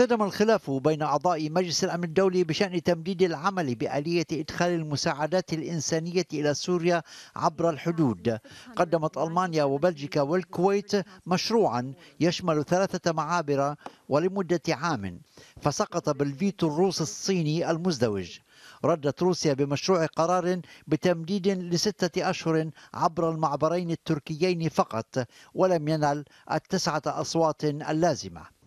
احتدم الخلاف بين أعضاء مجلس الأمن الدولي بشأن تمديد العمل بآلية إدخال المساعدات الإنسانية إلى سوريا عبر الحدود قدمت ألمانيا وبلجيكا والكويت مشروعا يشمل ثلاثة معابر ولمدة عام فسقط بالفيتو الروس الصيني المزدوج ردت روسيا بمشروع قرار بتمديد لستة أشهر عبر المعبرين التركيين فقط ولم ينل التسعة أصوات اللازمة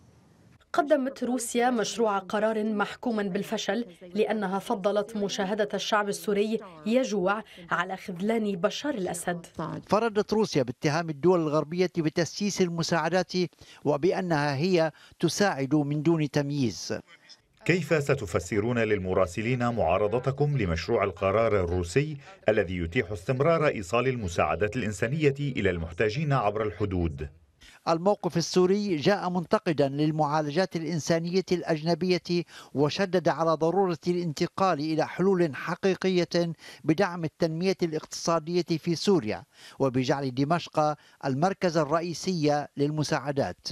قدمت روسيا مشروع قرار محكوما بالفشل لأنها فضلت مشاهدة الشعب السوري يجوع على خذلان بشار الأسد فردت روسيا باتهام الدول الغربية بتسييس المساعدات وبأنها هي تساعد من دون تمييز كيف ستفسرون للمراسلين معارضتكم لمشروع القرار الروسي الذي يتيح استمرار ايصال المساعدات الانسانيه الى المحتاجين عبر الحدود الموقف السوري جاء منتقدا للمعالجات الإنسانية الأجنبية وشدد على ضرورة الانتقال إلى حلول حقيقية بدعم التنمية الاقتصادية في سوريا وبجعل دمشق المركز الرئيسي للمساعدات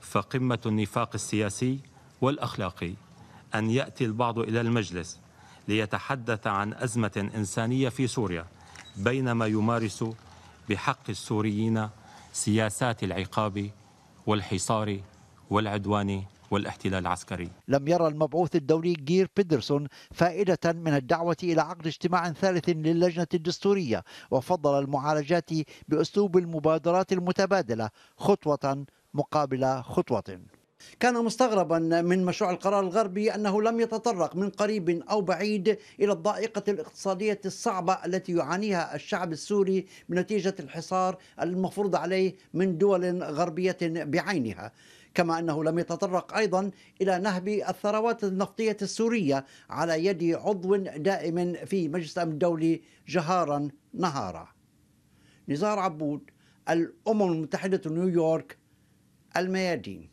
فقمة النفاق السياسي والأخلاقي أن يأتي البعض إلى المجلس ليتحدث عن أزمة إنسانية في سوريا بينما يمارس بحق السوريين سياسات العقاب والحصار والعدوان والاحتلال العسكري لم يرى المبعوث الدولي جير بيدرسون فائدة من الدعوة إلى عقد اجتماع ثالث للجنة الدستورية وفضل المعالجات بأسلوب المبادرات المتبادلة خطوة مقابل خطوة كان مستغربا من مشروع القرار الغربي انه لم يتطرق من قريب او بعيد الى الضائقه الاقتصاديه الصعبه التي يعانيها الشعب السوري بنتيجه الحصار المفروض عليه من دول غربيه بعينها. كما انه لم يتطرق ايضا الى نهب الثروات النفطيه السوريه على يد عضو دائم في مجلس الامن الدولي جهارا نهارا. نزار عبود الامم المتحده نيويورك الميادين